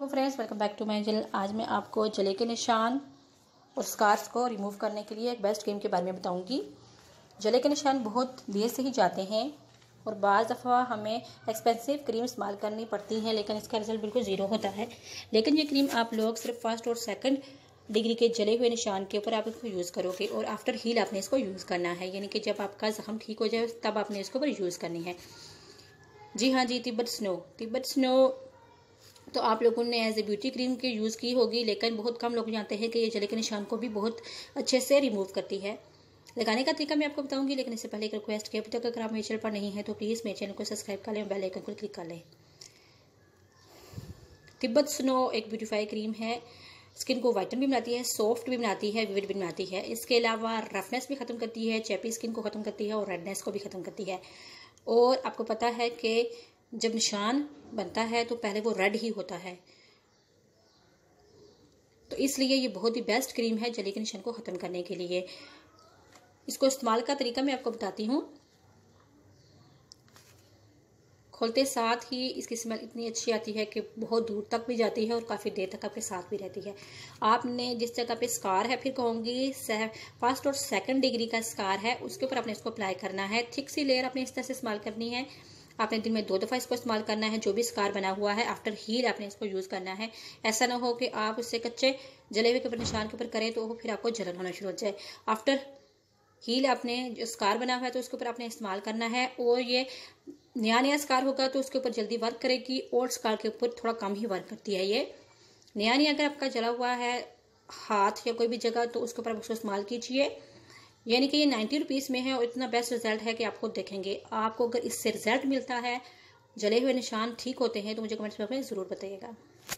hello friends welcome back to my channel आज मैं आपको जले के निशान और स्कार्स को रिमूव करने के लिए एक बेस्ट क्रीम के बारे में बताऊंगी जले के निशान बहुत देर से ही जाते हैं और बज़ दफ़ा हमें एक्सपेंसिव क्रीम इस्तेमाल करनी पड़ती है लेकिन इसका रिज़ल्ट बिल्कुल ज़ीरो होता है लेकिन ये क्रीम आप लोग सिर्फ फर्स्ट और सेकेंड डिग्री के जले हुए निशान के ऊपर आप इसको यूज़ करोगे और आफ्टर हील आपने इसको यूज़ करना है यानी कि जब आपका ज़ख्म ठीक हो जाए तब आपने इसके ऊपर यूज़ करनी है जी हाँ जी तिब्बत स्नो तिब्बत स्नो तो आप लोगों ने एज ए ब्यूटी क्रीम की यूज़ की होगी लेकिन बहुत कम लोग जानते हैं कि ये जले के निशान को भी बहुत अच्छे से रिमूव करती है लगाने का तरीका मैं आपको बताऊंगी लेकिन इससे पहले एक रिक्वेस्ट की अभी तक अगर आप मेरे चैनल पर नहीं है तो प्लीज़ मेरे चैनल को सब्सक्राइब कर लें और बेल आइकन को क्लिक कर लें तिब्बत स्नो एक ब्यूटीफाई क्रीम है स्किन को वाइटन भी बनाती है सॉफ्ट भी बनाती है विविड भी बनाती है इसके अलावा रफनेस भी ख़त्म करती है चैपी स्किन को ख़त्म करती है और रेडनेस को भी ख़त्म करती है और आपको पता है कि जब निशान बनता है तो पहले वो रेड ही होता है तो इसलिए ये बहुत ही बेस्ट क्रीम है जले के निशान को ख़त्म करने के लिए इसको इस्तेमाल का तरीका मैं आपको बताती हूँ खोलते साथ ही इसकी स्मेल इतनी अच्छी आती है कि बहुत दूर तक भी जाती है और काफ़ी देर तक आपके साथ भी रहती है आपने जिस जगह पे स्कार है फिर कहूँगी फर्स्ट और सेकंड डिग्री का स्कार है उसके ऊपर आपने इसको अप्लाई करना है थिक सी लेयर आपने इस तरह से इस्तेमाल करनी है आपने दिन में दो दफ़ा इसको इस्तेमाल करना है जो भी स्कार बना हुआ है आफ्टर हील आपने इसको यूज़ करना है ऐसा ना हो कि आप उससे कच्चे जले हुए के ऊपर निशान के ऊपर करें तो फिर आपको जलन होना शुरू हो जाए आफ्टर हील आपने जो स्कार बना हुआ है तो उसके ऊपर आपने इस्तेमाल करना है और ये नया नया स्कार होगा तो उसके ऊपर जल्दी वर्क करेगी और स्कार के ऊपर थोड़ा कम ही वर्क करती है ये नया नया अगर आपका जला हुआ है हाथ या कोई भी जगह तो उसके ऊपर आप उसको इस्तेमाल कीजिए यानी कि ये नाइन्टी रुपीज़ में है और इतना बेस्ट रिजल्ट है कि आप खुद देखेंगे आपको अगर इससे रिजल्ट मिलता है जले हुए निशान ठीक होते हैं तो मुझे कमेंट्स में ज़रूर बताइएगा